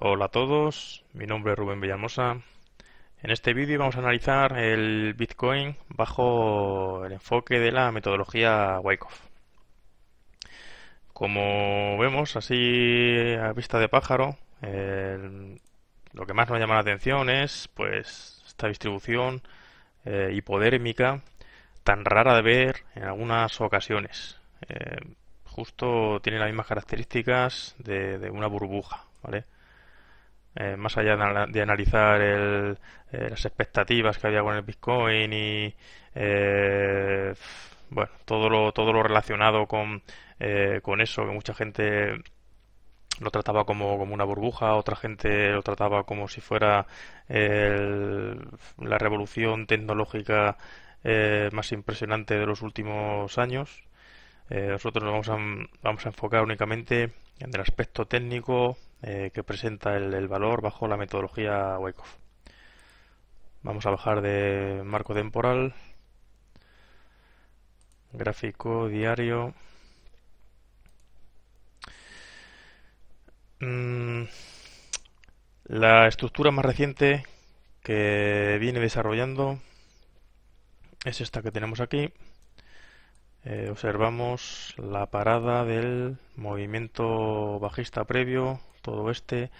Hola a todos, mi nombre es Rubén Villamosa. En este vídeo vamos a analizar el Bitcoin bajo el enfoque de la metodología Wyckoff. Como vemos, así a vista de pájaro, lo que más nos llama la atención es pues esta distribución eh, hipodérmica tan rara de ver en algunas ocasiones. Eh, justo tiene las mismas características de, de una burbuja, ¿vale? Eh, más allá de, analizar eh, las expectativas que había con el Bitcoin y eh, bueno, todo lo, todo lo relacionado con, con eso, que mucha gente lo trataba como, como, una burbuja, otra gente lo trataba como si fuera la revolución tecnológica más impresionante de los últimos años. nosotros vamos a, vamos a enfocar únicamente en el aspecto técnico, eh, que presenta el, valor bajo la metodología Wyckoff. Vamos a bajar de marco temporal, gráfico diario. Mm, la estructura más reciente que viene desarrollando es esta que tenemos aquí. Eh, observamos la parada del movimiento bajista previo todo este,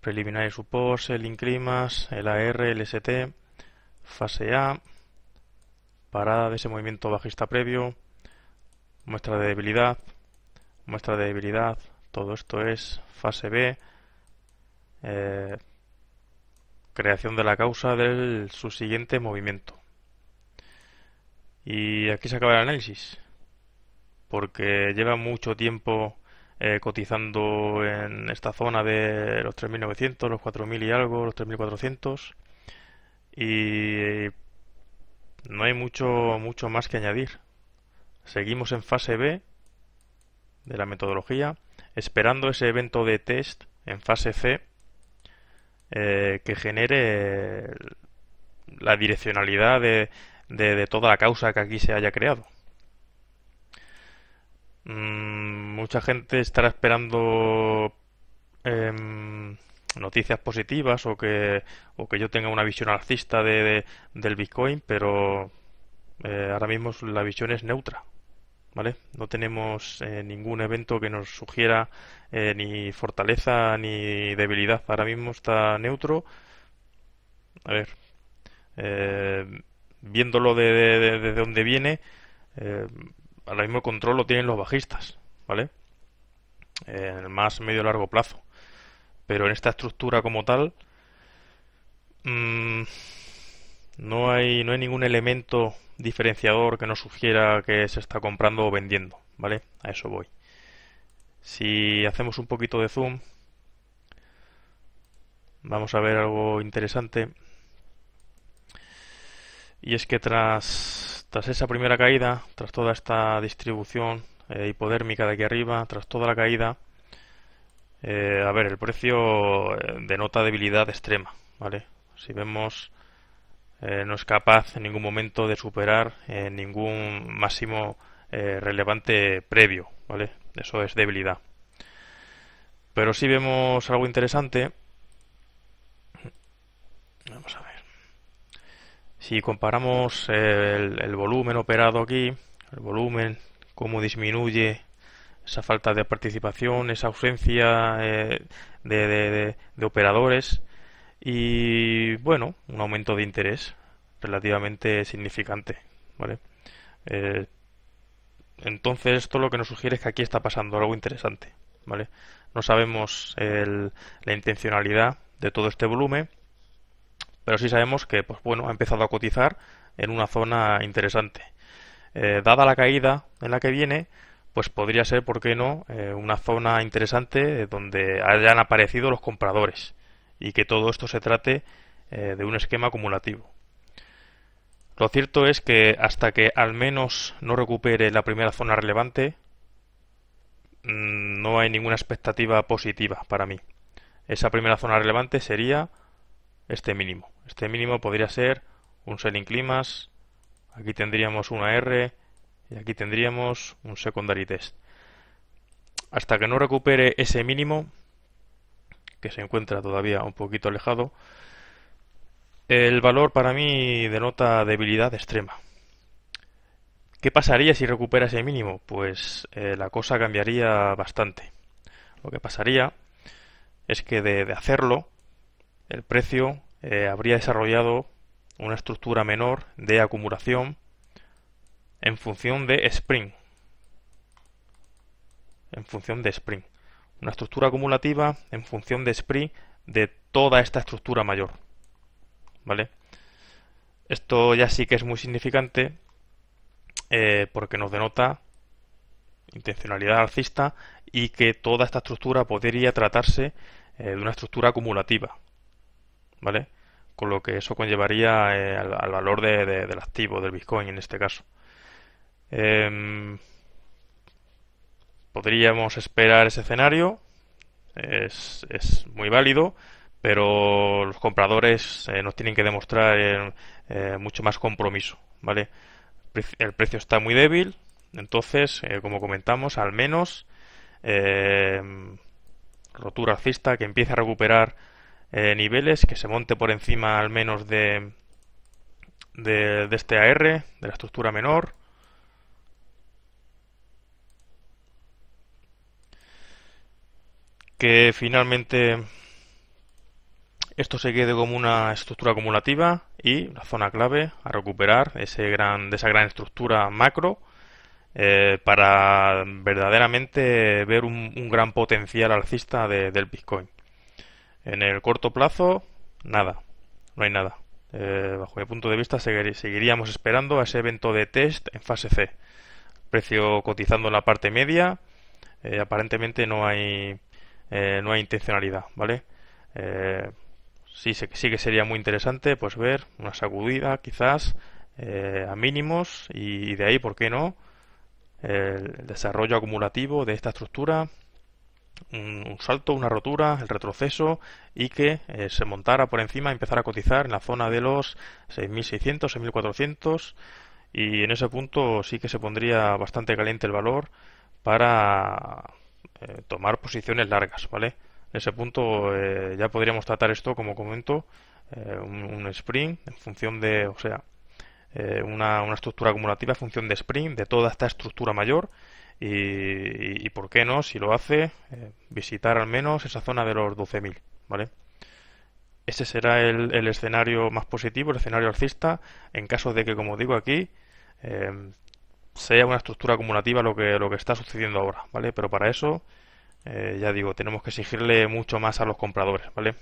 Preliminary support, el incrimas, el AR, el ST, fase A, parada de ese movimiento bajista previo, muestra de debilidad, muestra de debilidad, todo esto es fase B, eh, creación de la causa del siguiente movimiento. Y aquí se acaba el análisis, porque lleva mucho tiempo eh, cotizando en esta zona de los 3.900, los 4.000 y algo, los 3.400. Y no hay mucho, mucho más que añadir. Seguimos en fase B de la metodología, esperando ese evento de test en fase C eh, que genere la direccionalidad de toda la causa que aquí se haya creado. Mm, mucha gente estará esperando em, noticias positivas o que, o que yo tenga una visión alcista de, del Bitcoin, pero eh, ahora mismo la visión es neutra. ¿Vale? No tenemos eh, ningún evento que nos sugiera eh, ni fortaleza ni debilidad. Ahora mismo está neutro. A ver, viéndolo de, de, donde viene, ahora mismo control lo tienen los bajistas, ¿vale? En el más medio largo plazo. Pero en esta estructura como tal, mm, no, hay, no hay ningún elemento diferenciador que nos sugiera que se está comprando o vendiendo, ¿vale? A eso voy. Si hacemos un poquito de zoom, vamos a ver algo interesante. Y es que tras tras esa primera caída, tras toda esta distribución eh, hipodérmica de aquí arriba, tras toda la caída, eh, a ver, el precio eh, denota debilidad extrema, ¿vale? Si vemos, no es capaz en ningún momento de superar ningún máximo relevante previo, ¿vale? Eso es debilidad. Pero si vemos algo interesante, Si comparamos eh, el, volumen operado aquí, el volumen, cómo disminuye esa falta de participación, esa ausencia eh, de, operadores y, bueno, un aumento de interés relativamente significante, ¿vale? Eh, entonces esto lo que nos sugiere es que aquí está pasando algo interesante, ¿vale? No sabemos la intencionalidad de todo este volumen, pero sí sabemos que pues bueno ha empezado a cotizar en una zona interesante. Eh, dada la caída en la que viene, pues podría ser, ¿por qué no?, eh, una zona interesante donde hayan aparecido los compradores y que todo esto se trate eh, de un esquema acumulativo. Lo cierto es que hasta que al menos no recupere la primera zona relevante, mm, no hay ninguna expectativa positiva para mí. Esa primera zona relevante sería este mínimo. Este mínimo podría ser un selling climas, aquí tendríamos una R y aquí tendríamos un secondary test. Hasta que no recupere ese mínimo, que se encuentra todavía un poquito alejado, el valor para mí denota debilidad extrema. ¿Qué pasaría si recupera ese mínimo? Pues eh, la cosa cambiaría bastante. Lo que pasaría es que de hacerlo, el precio eh, habría desarrollado una estructura menor de acumulación en función de Spring. En función de Spring. Una estructura acumulativa en función de Spring de toda esta estructura mayor. ¿Vale? Esto ya sí que es muy significante eh, porque nos denota intencionalidad alcista y que toda esta estructura podría tratarse eh, de una estructura acumulativa. ¿vale? Con lo que eso conllevaría eh, al, valor de, del activo, del Bitcoin en este caso. Em, podríamos esperar ese escenario, es, muy válido, pero los compradores eh, nos tienen que demostrar eh, mucho más compromiso, ¿vale? El precio está muy débil, entonces, como comentamos, al menos em, rotura alcista que empiece a recuperar eh, niveles, que se monte por encima al menos de, de, este AR, de la estructura menor. Que finalmente esto se quede como una estructura acumulativa y una zona clave a recuperar ese gran, de esa gran estructura macro eh, para verdaderamente ver un, gran potencial alcista del Bitcoin. En el corto plazo, nada, no hay nada. Eh, bajo mi punto de vista, seguiríamos esperando a ese evento de test en fase C. Precio cotizando en la parte media, eh, aparentemente no hay, eh, no hay intencionalidad, ¿vale? sí, sí que sería muy interesante pues ver una sacudida quizás a mínimos y de ahí, ¿por qué no? el desarrollo acumulativo de esta estructura un, salto, una rotura, el retroceso y que eh, se montara por encima, empezara a cotizar en la zona de los 6.600, 6.400 y en ese punto sí que se pondría bastante caliente el valor para eh, tomar posiciones largas, ¿vale? En ese punto eh, ya podríamos tratar esto como comento un, un, sprint en función de, o sea, eh, una, una, estructura acumulativa en función de sprint, de toda esta estructura mayor. Y, por qué no, si lo hace, eh, visitar al menos esa zona de los 12.000, ¿vale? Ese será el, escenario más positivo, el escenario alcista, en caso de que, como digo aquí, eh, sea una estructura acumulativa lo que, lo que está sucediendo ahora, ¿vale? Pero para eso, ya digo, tenemos que exigirle mucho más a los compradores, ¿vale?